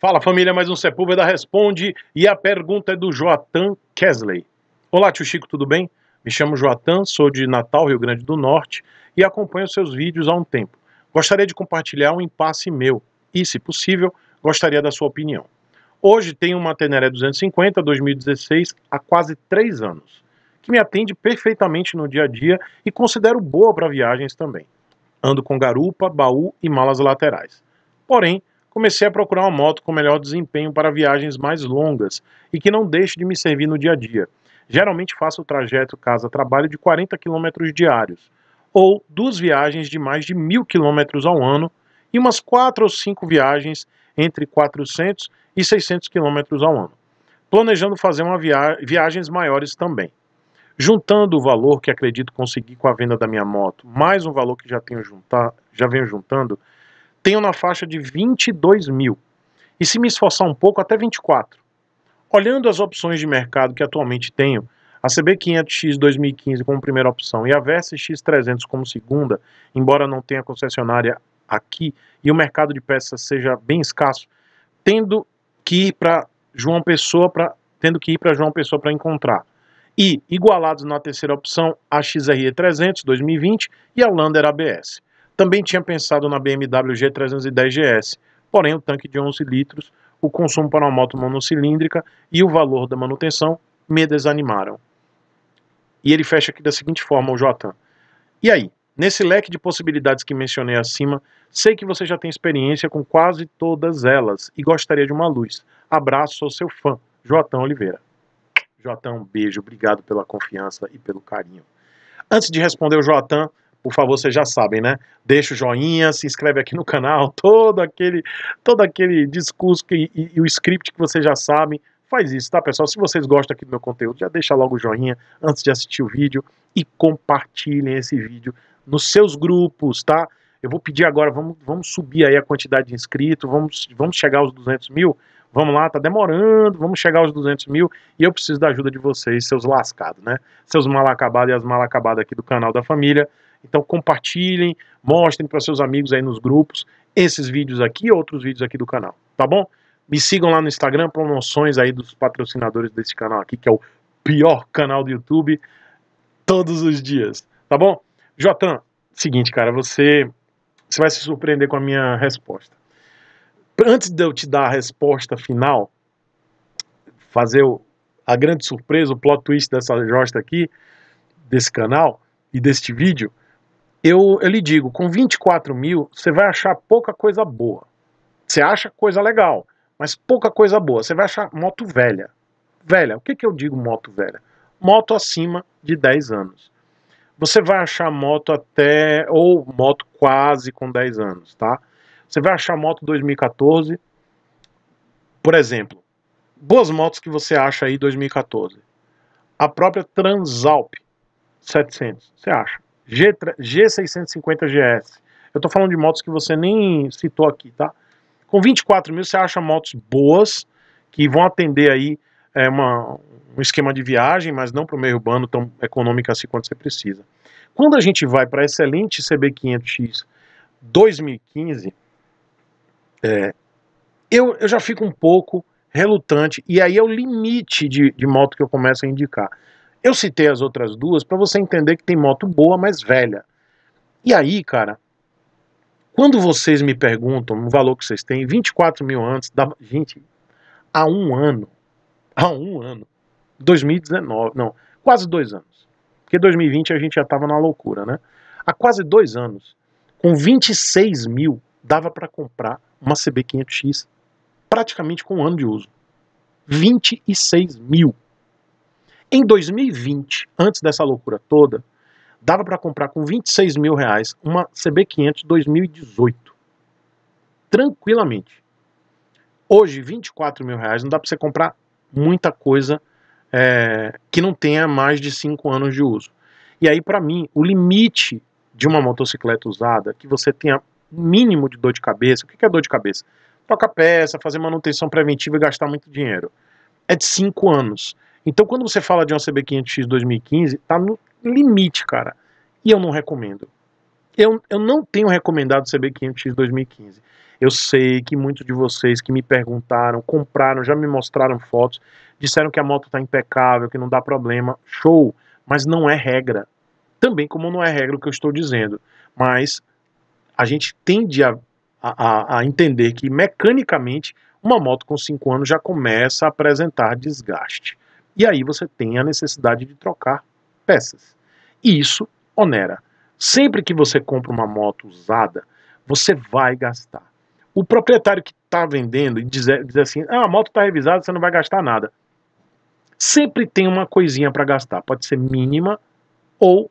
Fala família, mais um Sepúlveda Responde e a pergunta é do Joatan Kesley. Olá tio Chico, tudo bem? Me chamo Joatan, sou de Natal, Rio Grande do Norte e acompanho seus vídeos há um tempo. Gostaria de compartilhar um impasse meu e, se possível, gostaria da sua opinião. Hoje tenho uma Teneré 250 2016 há quase 3 anos, que me atende perfeitamente no dia a dia e considero boa para viagens também. Ando com garupa, baú e malas laterais. Porém, comecei a procurar uma moto com melhor desempenho para viagens mais longas e que não deixe de me servir no dia a dia. Geralmente faço o trajeto casa-trabalho de 40 km diários, ou duas viagens de mais de mil quilômetros ao ano e umas quatro ou cinco viagens entre 400 e 600 quilômetros ao ano, planejando fazer uma via viagens maiores também. Juntando o valor que acredito conseguir com a venda da minha moto, mais um valor que já, tenho juntar, já venho juntando, tenho na faixa de 22 mil. E se me esforçar um pouco, até 24. Olhando as opções de mercado que atualmente tenho, a CB500X 2015 como primeira opção e a Versa X300 como segunda, embora não tenha concessionária aqui e o mercado de peças seja bem escasso, tendo que ir para João Pessoa para tendo que ir para João Pessoa para encontrar. E igualados na terceira opção, a XRE 300 2020 e a Lander ABS. Também tinha pensado na BMW G310 GS, porém o tanque de 11 litros, o consumo para uma moto monocilíndrica e o valor da manutenção me desanimaram. E ele fecha aqui da seguinte forma o Jotan. E aí, nesse leque de possibilidades que mencionei acima, sei que você já tem experiência com quase todas elas e gostaria de uma luz. Abraço, sou seu fã, Jotan Oliveira. Jotan, um beijo, obrigado pela confiança e pelo carinho. Antes de responder o Jotan, por favor, vocês já sabem, né? Deixa o joinha, se inscreve aqui no canal, todo aquele, todo aquele discurso que, e, e, o script que vocês já sabem. Faz isso, tá, pessoal? Se vocês gostam aqui do meu conteúdo, já deixa logo o joinha antes de assistir o vídeo e compartilhem esse vídeo nos seus grupos, tá? Eu vou pedir agora, vamos, vamos subir aí a quantidade de inscritos, vamos, vamos chegar aos 200 mil. Vamos lá, tá demorando, vamos chegar aos 200 mil e eu preciso da ajuda de vocês, seus lascados, né? Seus mal acabados e as mal acabadas aqui do canal da família. Então compartilhem, mostrem para seus amigos aí nos grupos esses vídeos aqui e outros vídeos aqui do canal, tá bom? Me sigam lá no Instagram, promoções aí dos patrocinadores desse canal aqui, que é o pior canal do YouTube todos os dias, tá bom? Jotan, seguinte, cara, você, você vai se surpreender com a minha resposta. Antes de eu te dar a resposta final, fazer o, a grande surpresa, o plot twist dessa josta aqui, desse canal e deste vídeo, eu, eu lhe digo, com 24 mil, você vai achar pouca coisa boa. Você acha coisa legal, mas pouca coisa boa. Você vai achar moto velha. Velha, o que, que eu digo moto velha? Moto acima de 10 anos. Você vai achar moto até, ou moto quase com 10 anos, tá? Você vai achar moto 2014, por exemplo, boas motos que você acha aí 2014. A própria Transalp 700, você acha. G, G650GS. Eu estou falando de motos que você nem citou aqui, tá? Com 24 mil você acha motos boas, que vão atender aí é, uma, um esquema de viagem, mas não para o meio urbano tão econômico assim quanto você precisa. Quando a gente vai para a excelente CB500X 2015, é, eu, eu já fico um pouco relutante, e aí é o limite de, de moto que eu começo a indicar. Eu citei as outras duas para você entender que tem moto boa, mas velha. E aí, cara, quando vocês me perguntam o valor que vocês têm, 24 mil antes, da... gente, há um ano, há um ano, 2019, não, quase dois anos, porque 2020 a gente já estava na loucura, né? Há quase dois anos, com 26 mil, dava para comprar uma CB500X praticamente com um ano de uso. 26 mil. Em 2020, antes dessa loucura toda, dava para comprar com 26 mil reais uma CB500 2018. Tranquilamente. Hoje, 24 mil reais, não dá para você comprar muita coisa é, que não tenha mais de 5 anos de uso. E aí, para mim, o limite de uma motocicleta usada, que você tenha mínimo de dor de cabeça, o que é dor de cabeça? Trocar peça, fazer manutenção preventiva e gastar muito dinheiro. É de 5 anos. Então, quando você fala de uma CB500X 2015, tá no limite, cara. E eu não recomendo. Eu, eu não tenho recomendado CB500X 2015. Eu sei que muitos de vocês que me perguntaram, compraram, já me mostraram fotos, disseram que a moto tá impecável, que não dá problema. Show! Mas não é regra. Também como não é regra o que eu estou dizendo. Mas a gente tende a, a, a entender que mecanicamente uma moto com 5 anos já começa a apresentar desgaste. E aí você tem a necessidade de trocar peças. E isso onera. Sempre que você compra uma moto usada, você vai gastar. O proprietário que está vendendo e diz, diz assim: ah, a moto está revisada, você não vai gastar nada. Sempre tem uma coisinha para gastar. Pode ser mínima ou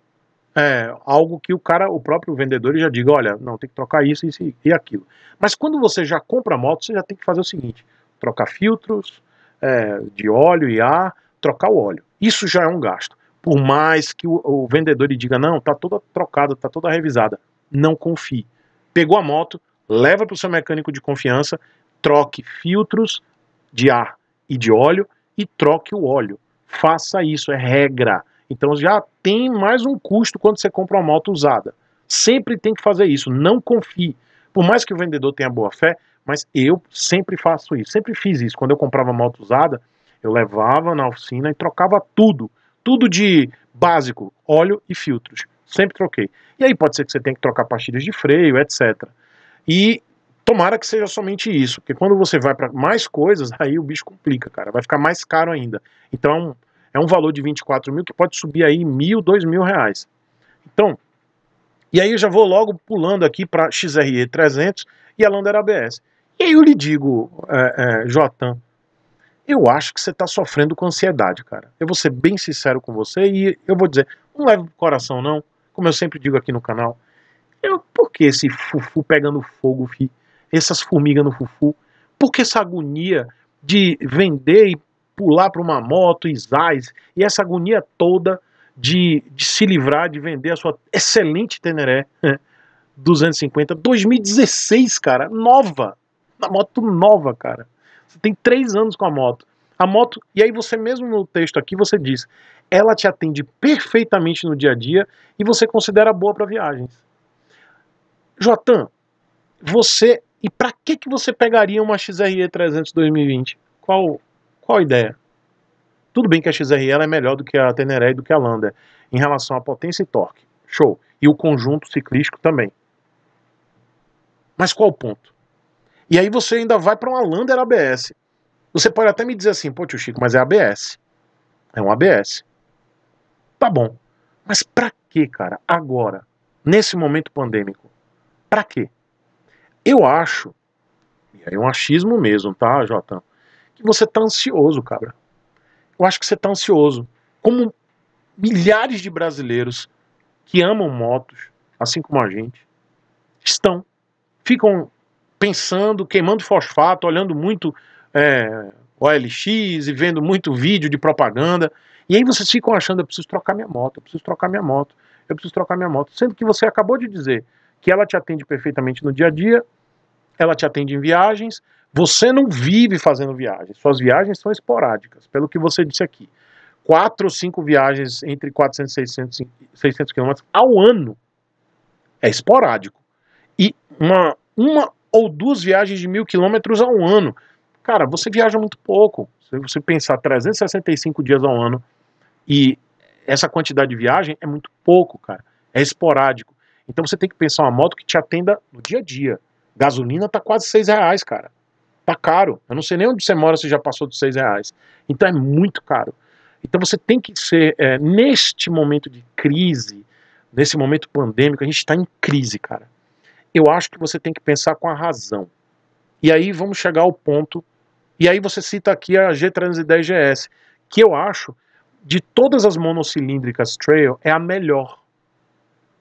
é, algo que o cara, o próprio vendedor já diga, olha, não, tem que trocar isso, isso e aquilo. Mas quando você já compra a moto, você já tem que fazer o seguinte, trocar filtros é, de óleo e ar, trocar o óleo. Isso já é um gasto. Por mais que o, o vendedor lhe diga, não, está toda trocada, está toda revisada. Não confie. Pegou a moto, leva para o seu mecânico de confiança, troque filtros de ar e de óleo e troque o óleo. Faça isso, é regra. Então já tem mais um custo quando você compra uma moto usada. Sempre tem que fazer isso, não confie. Por mais que o vendedor tenha boa fé, mas eu sempre faço isso, sempre fiz isso. Quando eu comprava moto usada, eu levava na oficina e trocava tudo. Tudo de básico, óleo e filtros. Sempre troquei. E aí pode ser que você tenha que trocar pastilhas de freio, etc. E tomara que seja somente isso, porque quando você vai para mais coisas, aí o bicho complica, cara. Vai ficar mais caro ainda. Então, é um é valor de 24 mil que pode subir aí mil, dois mil reais. Então, e aí eu já vou logo pulando aqui para XRE 300 e a Lander ABS. E aí eu lhe digo, é, é eu acho que você está sofrendo com ansiedade, cara. Eu vou ser bem sincero com você e eu vou dizer, não leve pro coração não, como eu sempre digo aqui no canal. Eu, por que esse fufu pegando fogo, fi? Essas formigas no fufu? Por que essa agonia de vender e pular para uma moto, isais, e essa agonia toda de, de, se livrar, de vender a sua excelente Teneré 250, né, 2016, cara, nova, uma moto nova, cara. Você tem três anos com a moto. A moto, e aí você mesmo no texto aqui, você diz, ela te atende perfeitamente no dia a dia e você considera boa para viagens. Jotan, você, e para que, que você pegaria uma XRE 300 2020? Qual, qual a ideia? Tudo bem que a XRE é melhor do que a Teneré e do que a Lander em relação à potência e torque. Show. E o conjunto ciclístico também. Mas qual o ponto? E aí você ainda vai para uma Lander ABS. Você pode até me dizer assim, pô, tio Chico, mas é ABS. É um ABS. Tá bom. Mas pra que, cara? Agora, nesse momento pandêmico, pra quê? Eu acho, e aí é um achismo mesmo, tá, Jota? Que você tá ansioso, cara. Eu acho que você tá ansioso. Como milhares de brasileiros que amam motos, assim como a gente, estão, ficam pensando, queimando fosfato, olhando muito é, OLX e vendo muito vídeo de propaganda. E aí vocês ficam achando, eu preciso trocar minha moto, eu preciso trocar minha moto, eu preciso trocar minha moto. Sendo que você acabou de dizer que ela te atende perfeitamente no dia a dia, ela te atende em viagens, você não vive fazendo viagens, suas viagens são esporádicas, pelo que você disse aqui. Quatro ou cinco viagens entre 400 e 600, quilômetros ao ano é esporádico. E uma, uma ou duas viagens de mil quilômetros ao ano. Cara, você viaja muito pouco. Se você pensar 365 dias ao ano e essa quantidade de viagem é muito pouco, cara. É esporádico. Então você tem que pensar uma moto que te atenda no dia a dia. Gasolina tá quase seis reais, cara. Tá caro. Eu não sei nem onde você mora se já passou dos seis reais. Então é muito caro. Então você tem que ser, é, neste momento de crise, nesse momento pandêmico, a gente está em crise, cara eu acho que você tem que pensar com a razão. E aí vamos chegar ao ponto. E aí você cita aqui a G310GS, que eu acho, de todas as monocilíndricas trail, é a melhor.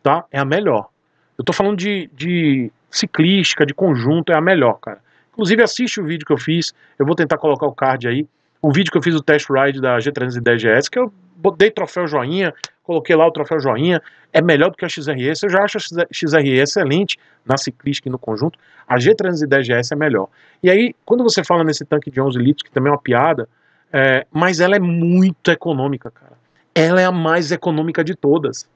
Tá? É a melhor. Eu tô falando de, de ciclística, de conjunto, é a melhor, cara. Inclusive, assiste o vídeo que eu fiz. Eu vou tentar colocar o card aí. O vídeo que eu fiz do test ride da G310GS, que eu dei troféu joinha, coloquei lá o troféu joinha, é melhor do que a XRE, eu já acho a XRE excelente na ciclística e no conjunto, a G310GS é melhor. E aí, quando você fala nesse tanque de 11 litros, que também é uma piada, é, mas ela é muito econômica, cara. Ela é a mais econômica de todas.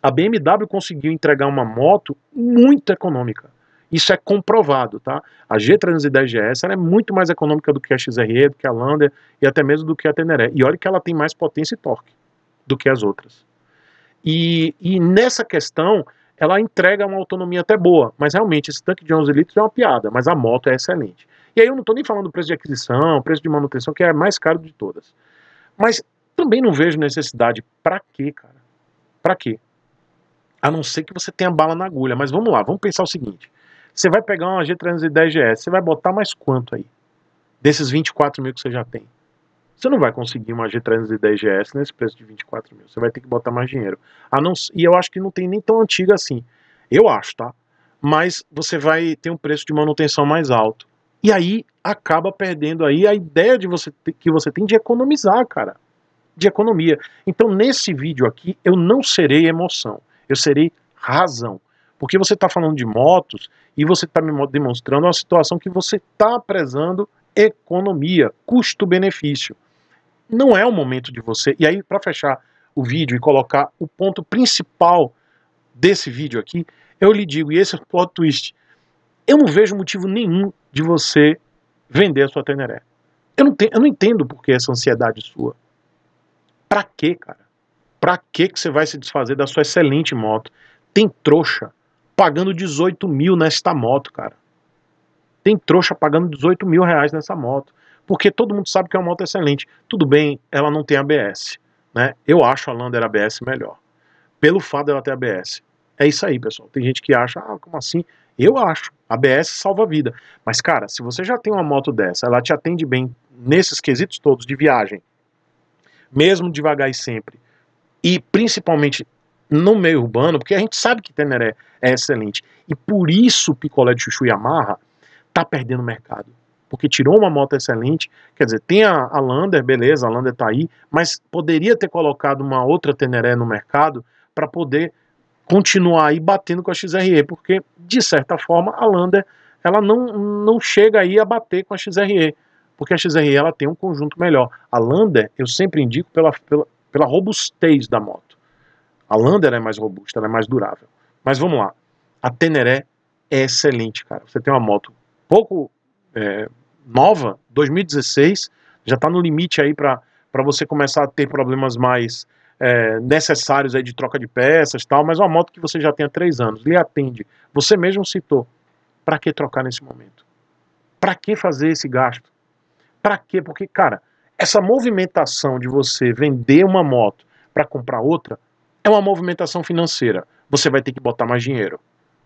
A BMW conseguiu entregar uma moto muito econômica. Isso é comprovado, tá? A G310GS é muito mais econômica do que a XRE, do que a Lander e até mesmo do que a Teneré. E olha que ela tem mais potência e torque do que as outras. E, e nessa questão, ela entrega uma autonomia até boa, mas realmente esse tanque de 11 litros é uma piada, mas a moto é excelente. E aí eu não estou nem falando do preço de aquisição, preço de manutenção, que é a mais caro de todas. Mas também não vejo necessidade. Para quê, cara? Para quê? A não ser que você tenha bala na agulha. Mas vamos lá, vamos pensar o seguinte. Você vai pegar uma G310 GS, você vai botar mais quanto aí? Desses 24 mil que você já tem. Você não vai conseguir uma G310 GS nesse preço de 24 mil. Você vai ter que botar mais dinheiro. Ah, não, e eu acho que não tem nem tão antiga assim. Eu acho, tá? Mas você vai ter um preço de manutenção mais alto. E aí acaba perdendo aí a ideia de você que você tem de economizar, cara. De economia. Então, nesse vídeo aqui, eu não serei emoção. Eu serei razão. Porque você está falando de motos e você está me demonstrando uma situação que você está prezando economia, custo-benefício. Não é o momento de você. E aí, para fechar o vídeo e colocar o ponto principal desse vídeo aqui, eu lhe digo, e esse é o plot twist, eu não vejo motivo nenhum de você vender a sua Teneré. Eu não, te, eu não entendo por que essa ansiedade sua. Pra quê, cara? Pra quê que você vai se desfazer da sua excelente moto? Tem trouxa pagando 18 mil nesta moto, cara. Tem trouxa pagando 18 mil reais nessa moto. Porque todo mundo sabe que é uma moto excelente. Tudo bem, ela não tem ABS. Né? Eu acho a Lander ABS melhor. Pelo fato dela ter ABS. É isso aí, pessoal. Tem gente que acha, ah, como assim? Eu acho. ABS salva vida. Mas, cara, se você já tem uma moto dessa, ela te atende bem nesses quesitos todos de viagem, mesmo devagar e sempre, e principalmente no meio urbano, porque a gente sabe que Teneré é excelente. E por isso o picolé de chuchu Yamaha está perdendo mercado. Porque tirou uma moto excelente, quer dizer, tem a, a Lander, beleza, a Lander está aí, mas poderia ter colocado uma outra Teneré no mercado para poder continuar aí batendo com a XRE, porque de certa forma a Lander ela não, não chega aí a bater com a XRE, porque a XRE ela tem um conjunto melhor. A Lander eu sempre indico pela, pela, pela robustez da moto. A Lander é mais robusta, é mais durável. Mas vamos lá. A Teneré é excelente, cara. Você tem uma moto pouco é, nova, 2016, já está no limite aí para você começar a ter problemas mais é, necessários aí de troca de peças tal, mas é uma moto que você já tem há três anos, lhe atende. Você mesmo citou. Para que trocar nesse momento? Para que fazer esse gasto? Para quê? Porque, cara, essa movimentação de você vender uma moto para comprar outra é uma movimentação financeira. Você vai ter que botar mais dinheiro.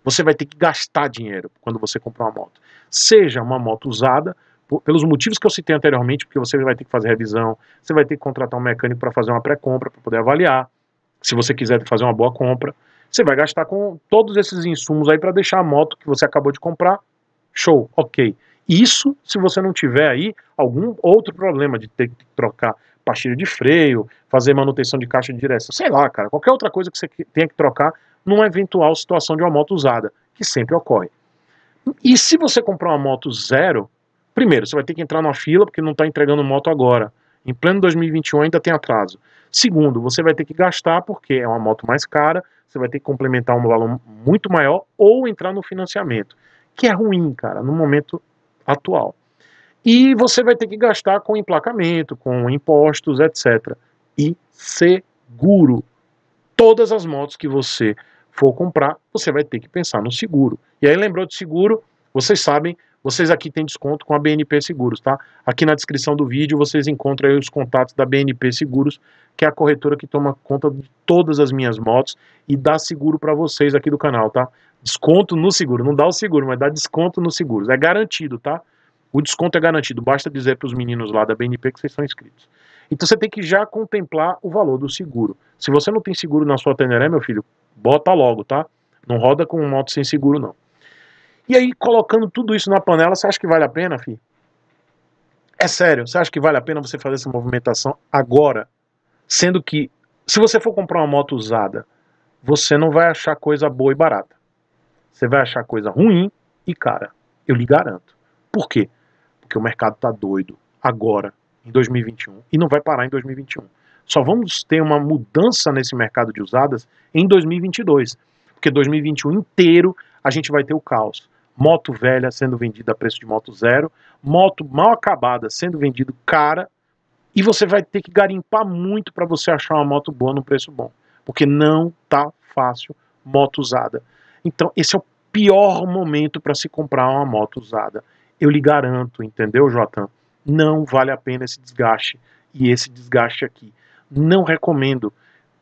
Você vai ter que gastar dinheiro quando você comprar uma moto. Seja uma moto usada, pelos motivos que eu citei anteriormente, porque você vai ter que fazer revisão, você vai ter que contratar um mecânico para fazer uma pré-compra, para poder avaliar, se você quiser fazer uma boa compra. Você vai gastar com todos esses insumos aí para deixar a moto que você acabou de comprar show, ok. Isso se você não tiver aí algum outro problema de ter que trocar pastilha de freio, fazer manutenção de caixa de direção, sei lá, cara, qualquer outra coisa que você tenha que trocar numa eventual situação de uma moto usada, que sempre ocorre. E se você comprar uma moto zero, primeiro, você vai ter que entrar numa fila porque não está entregando moto agora. Em pleno 2021 ainda tem atraso. Segundo, você vai ter que gastar porque é uma moto mais cara, você vai ter que complementar um valor muito maior ou entrar no financiamento, que é ruim, cara, no momento atual. E você vai ter que gastar com emplacamento, com impostos, etc. E seguro. Todas as motos que você for comprar, você vai ter que pensar no seguro. E aí lembrou de seguro? Vocês sabem, vocês aqui têm desconto com a BNP Seguros, tá? Aqui na descrição do vídeo vocês encontram os contatos da BNP Seguros, que é a corretora que toma conta de todas as minhas motos e dá seguro para vocês aqui do canal, tá? Desconto no seguro, não dá o seguro, mas dá desconto nos seguros, é garantido, tá? O desconto é garantido, basta dizer para os meninos lá da BNP que vocês são inscritos. Então você tem que já contemplar o valor do seguro. Se você não tem seguro na sua Teneré, meu filho, bota logo, tá? Não roda com moto sem seguro, não. E aí, colocando tudo isso na panela, você acha que vale a pena, filho? É sério, você acha que vale a pena você fazer essa movimentação agora? Sendo que, se você for comprar uma moto usada, você não vai achar coisa boa e barata. Você vai achar coisa ruim e cara. Eu lhe garanto. Por quê? porque o mercado está doido agora, em 2021, e não vai parar em 2021. Só vamos ter uma mudança nesse mercado de usadas em 2022, porque 2021 inteiro a gente vai ter o caos. Moto velha sendo vendida a preço de moto zero, moto mal acabada sendo vendida cara, e você vai ter que garimpar muito para você achar uma moto boa no preço bom, porque não tá fácil moto usada. Então, esse é o pior momento para se comprar uma moto usada eu lhe garanto, entendeu, Jotan? Não vale a pena esse desgaste. E esse desgaste aqui. Não recomendo.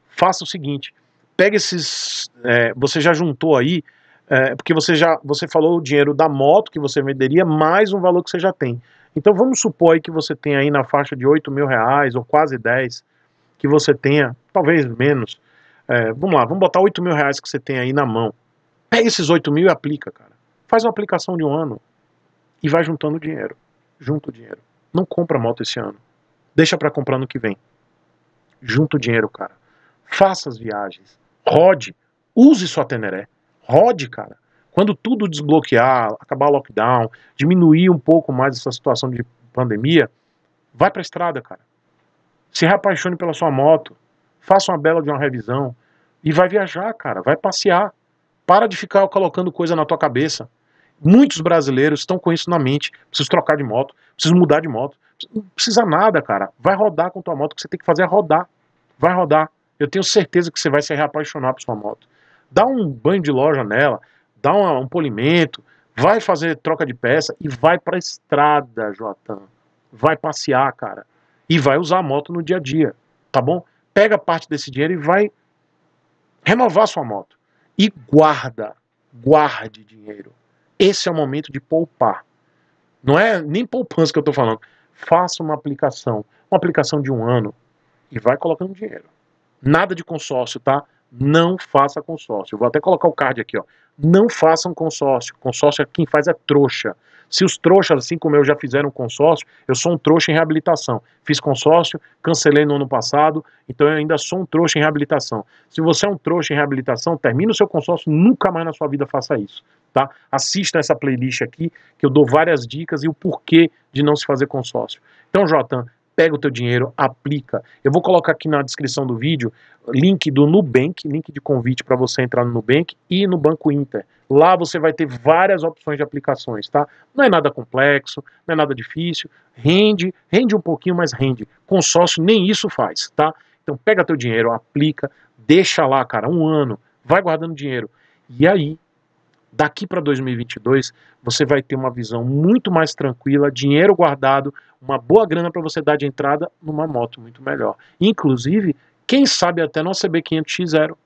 Faça o seguinte: pega esses. É, você já juntou aí, é, porque você já você falou o dinheiro da moto que você venderia, mais um valor que você já tem. Então vamos supor aí que você tenha aí na faixa de 8 mil reais ou quase 10, que você tenha, talvez menos. É, vamos lá, vamos botar 8 mil reais que você tem aí na mão. Pega esses 8 mil e aplica, cara. Faz uma aplicação de um ano e vai juntando dinheiro. Junta o dinheiro. Não compra moto esse ano. Deixa para comprar no que vem. Junta o dinheiro, cara. Faça as viagens. Rode. Use sua Teneré. Rode, cara. Quando tudo desbloquear, acabar o lockdown, diminuir um pouco mais essa situação de pandemia, vai pra estrada, cara. Se reapaixone pela sua moto. Faça uma bela de uma revisão. E vai viajar, cara. Vai passear. Para de ficar colocando coisa na tua cabeça. Muitos brasileiros estão com isso na mente. Preciso trocar de moto, preciso mudar de moto. Não precisa nada, cara. Vai rodar com tua moto. O que você tem que fazer é rodar. Vai rodar. Eu tenho certeza que você vai se reapaixonar por sua moto. Dá um banho de loja nela, dá um, um polimento, vai fazer troca de peça e vai pra estrada, Joatan. Vai passear, cara. E vai usar a moto no dia a dia, tá bom? Pega parte desse dinheiro e vai renovar sua moto. E guarda, guarde dinheiro esse é o momento de poupar. Não é nem poupança que eu estou falando. Faça uma aplicação, uma aplicação de um ano e vai colocando dinheiro. Nada de consórcio, tá? Não faça consórcio. Eu vou até colocar o card aqui, ó. Não façam consórcio. Consórcio é quem faz é trouxa. Se os trouxas, assim como eu, já fizeram consórcio, eu sou um trouxa em reabilitação. Fiz consórcio, cancelei no ano passado, então eu ainda sou um trouxa em reabilitação. Se você é um trouxa em reabilitação, termina o seu consórcio, nunca mais na sua vida faça isso. Tá? Assista essa playlist aqui, que eu dou várias dicas e o porquê de não se fazer consórcio. Então, Jotan, pega o teu dinheiro, aplica. Eu vou colocar aqui na descrição do vídeo link do Nubank, link de convite para você entrar no Nubank e no Banco Inter. Lá você vai ter várias opções de aplicações, tá? Não é nada complexo, não é nada difícil, rende, rende um pouquinho, mas rende. Consórcio nem isso faz, tá? Então pega teu dinheiro, aplica, deixa lá, cara, um ano, vai guardando dinheiro. E aí daqui para 2022 você vai ter uma visão muito mais tranquila, dinheiro guardado, uma boa grana para você dar de entrada numa moto muito melhor. Inclusive, quem sabe até não CB500X0.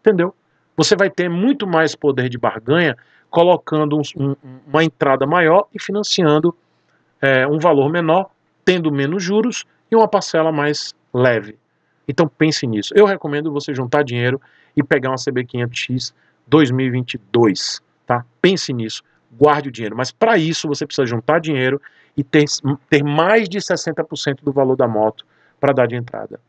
Entendeu? Você vai ter muito mais poder de barganha colocando um, um, uma entrada maior e financiando é, um valor menor, tendo menos juros e uma parcela mais leve. Então pense nisso. Eu recomendo você juntar dinheiro e pegar uma CB500X 2022, tá? Pense nisso, guarde o dinheiro, mas para isso você precisa juntar dinheiro e ter, ter mais de 60% do valor da moto para dar de entrada.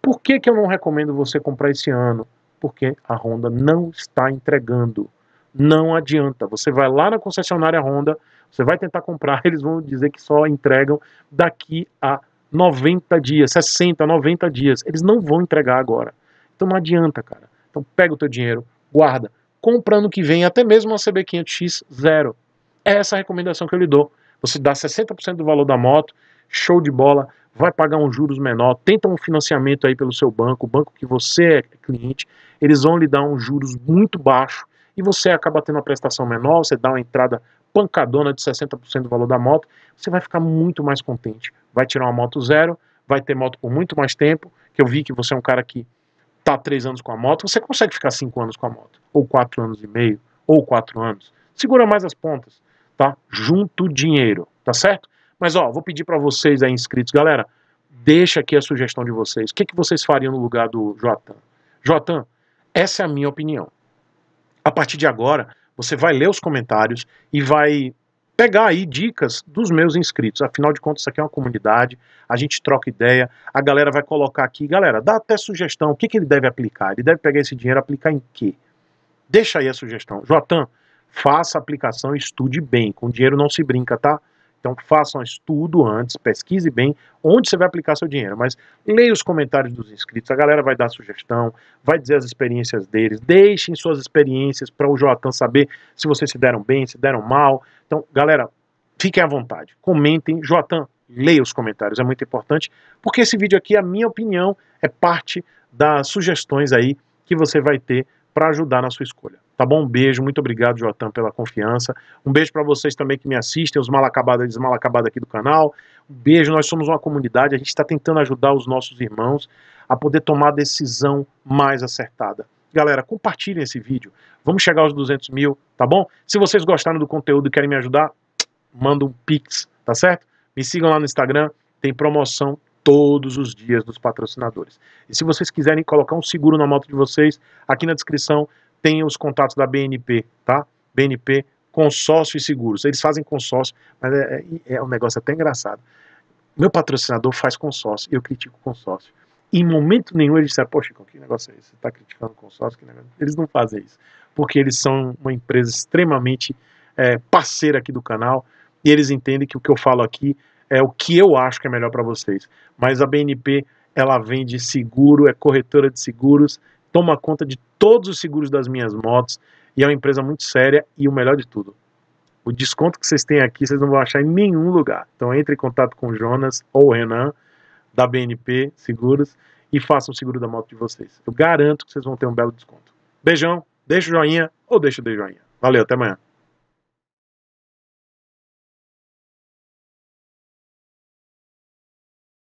Por que, que eu não recomendo você comprar esse ano? Porque a Honda não está entregando. Não adianta. Você vai lá na concessionária Honda, você vai tentar comprar, eles vão dizer que só entregam daqui a 90 dias, 60, 90 dias. Eles não vão entregar agora. Então não adianta, cara. Então pega o teu dinheiro, guarda, compra ano que vem até mesmo uma CB500X zero. É essa a recomendação que eu lhe dou. Você dá 60% do valor da moto, show de bola, vai pagar um juros menor, tenta um financiamento aí pelo seu banco, o banco que você é cliente, eles vão lhe dar um juros muito baixo e você acaba tendo uma prestação menor, você dá uma entrada pancadona de 60% do valor da moto, você vai ficar muito mais contente. Vai tirar uma moto zero, vai ter moto por muito mais tempo, que eu vi que você é um cara que tá três anos com a moto, você consegue ficar cinco anos com a moto, ou quatro anos e meio, ou quatro anos. Segura mais as pontas, tá? Junto o dinheiro, tá certo? Mas ó, vou pedir para vocês aí inscritos, galera, deixa aqui a sugestão de vocês. O que, que vocês fariam no lugar do Joatan? Joatan, essa é a minha opinião. A partir de agora, você vai ler os comentários e vai pegar aí dicas dos meus inscritos. Afinal de contas, isso aqui é uma comunidade, a gente troca ideia, a galera vai colocar aqui, galera, dá até sugestão, o que, que ele deve aplicar? Ele deve pegar esse dinheiro e aplicar em quê? Deixa aí a sugestão. Jotan, faça a aplicação, estude bem, com dinheiro não se brinca, tá? Então faça um estudo antes, pesquise bem onde você vai aplicar seu dinheiro. Mas leia os comentários dos inscritos, a galera vai dar sugestão, vai dizer as experiências deles, deixem suas experiências para o Joatan saber se vocês se deram bem, se deram mal. Então, galera, fiquem à vontade, comentem. Joatan, leia os comentários, é muito importante, porque esse vídeo aqui, a minha opinião, é parte das sugestões aí que você vai ter para ajudar na sua escolha. Tá bom? Um beijo, muito obrigado, Jotam, pela confiança. Um beijo para vocês também que me assistem, os Malacabada e Desmalacabada aqui do canal. Um beijo, nós somos uma comunidade, a gente está tentando ajudar os nossos irmãos a poder tomar a decisão mais acertada. Galera, compartilhem esse vídeo. Vamos chegar aos 200 mil, tá bom? Se vocês gostaram do conteúdo e querem me ajudar, manda um pix, tá certo? Me sigam lá no Instagram, tem promoção todos os dias dos patrocinadores. E se vocês quiserem colocar um seguro na moto de vocês, aqui na descrição tenha os contatos da BNP, tá? BNP, consórcio e seguros. Eles fazem consórcio, mas é, é, é, um negócio até engraçado. Meu patrocinador faz consórcio, eu critico consórcio. Em momento nenhum eles disseram, poxa, que negócio é esse? Você está criticando consórcio? Que negócio? Eles não fazem isso, porque eles são uma empresa extremamente é, parceira aqui do canal e eles entendem que o que eu falo aqui é o que eu acho que é melhor para vocês. Mas a BNP, ela vende seguro, é corretora de seguros, toma conta de todos os seguros das minhas motos e é uma empresa muito séria e o melhor de tudo, o desconto que vocês têm aqui vocês não vão achar em nenhum lugar. Então entre em contato com o Jonas ou o Renan da BNP Seguros e façam o seguro da moto de vocês. Eu garanto que vocês vão ter um belo desconto. Beijão, deixa o joinha ou deixa o de joinha. Valeu, até amanhã.